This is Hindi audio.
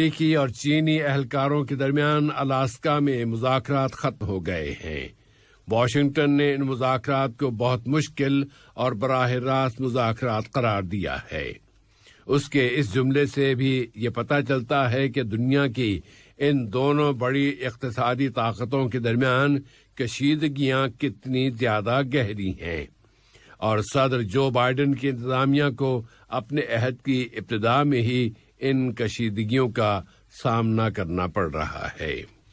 अमरीकी और चीनी एहलकारों के दरमियान अलास्का में मुजाकर खत्म हो गए हैं वाशिंगटन ने इन मुजाकर को बहुत मुश्किल और बरह रास्त मुजाकर करार दिया है उसके इस जुमले से भी ये पता चलता है कि दुनिया की इन दोनों बड़ी इकतदी ताकतों के दरमियान कशीदगियां कितनी ज़्यादा गहरी हैं और सदर जो बाइडन की इंतज़ामिया को अपने अहद की इब्तदा में ही इन कशीदगियों का सामना करना पड़ रहा है